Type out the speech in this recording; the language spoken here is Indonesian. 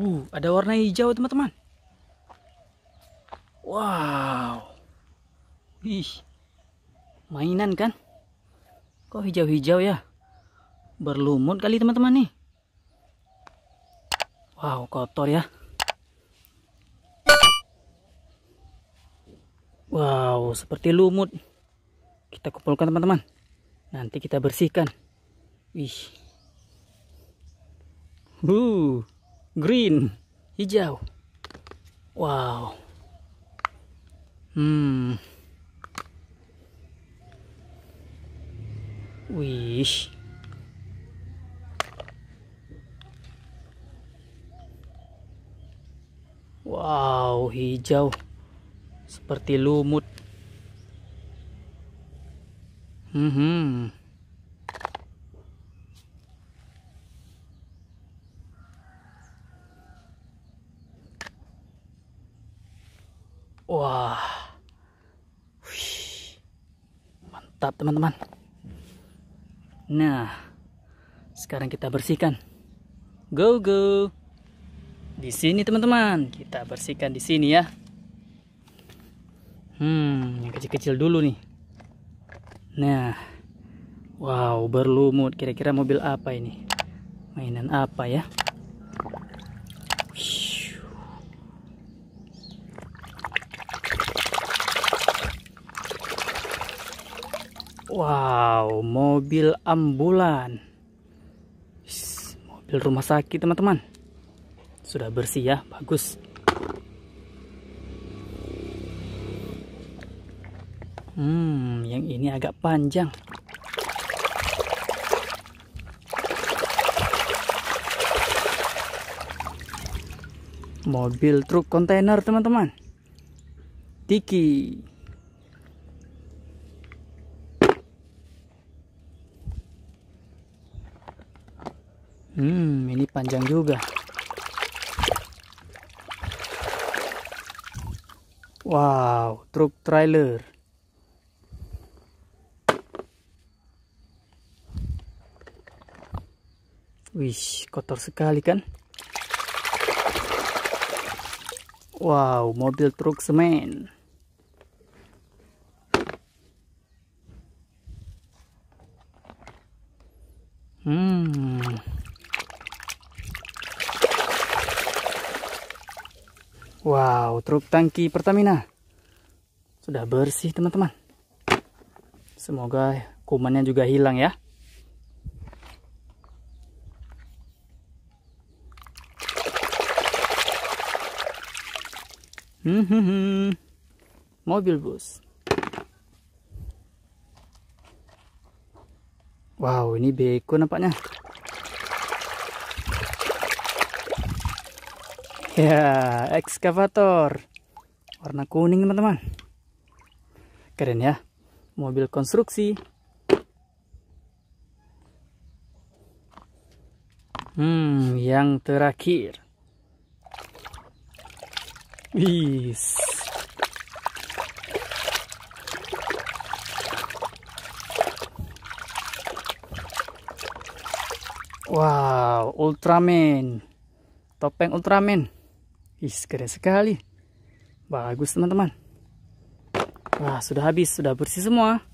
Uh, ada warna hijau teman-teman. Wow. Ih. Mainan kan? Kok hijau-hijau ya? Berlumut kali teman-teman nih. Wow, kotor ya. Wow, seperti lumut. Kita kumpulkan teman-teman. Nanti kita bersihkan. Wih. Huh green hijau wow hmm wih wow hijau seperti lumut hmm, hmm. wah Wih. mantap teman-teman nah sekarang kita bersihkan go go di sini teman-teman kita bersihkan di sini ya hmm yang kecil-kecil dulu nih nah wow berlumut kira-kira mobil apa ini mainan apa ya Wow, mobil ambulan. mobil rumah sakit, teman-teman. Sudah bersih ya, bagus. Hmm, yang ini agak panjang. Mobil truk kontainer, teman-teman. Tiki. Hmm, ini panjang juga. Wow, truk trailer. Wih, kotor sekali kan? Wow, mobil truk semen. Hmm. Wow, truk tangki Pertamina. Sudah bersih, teman-teman. Semoga kumannya juga hilang ya. Hmm, hmm, hmm. Mobil bus. Wow, ini beko nampaknya. Ya, ekskavator. Warna kuning, teman-teman. Keren ya. Mobil konstruksi. Hmm, yang terakhir. Wis. Wow, Ultraman. Topeng Ultraman. Ih, keren sekali. Bagus, teman-teman. Wah, sudah habis, sudah bersih semua.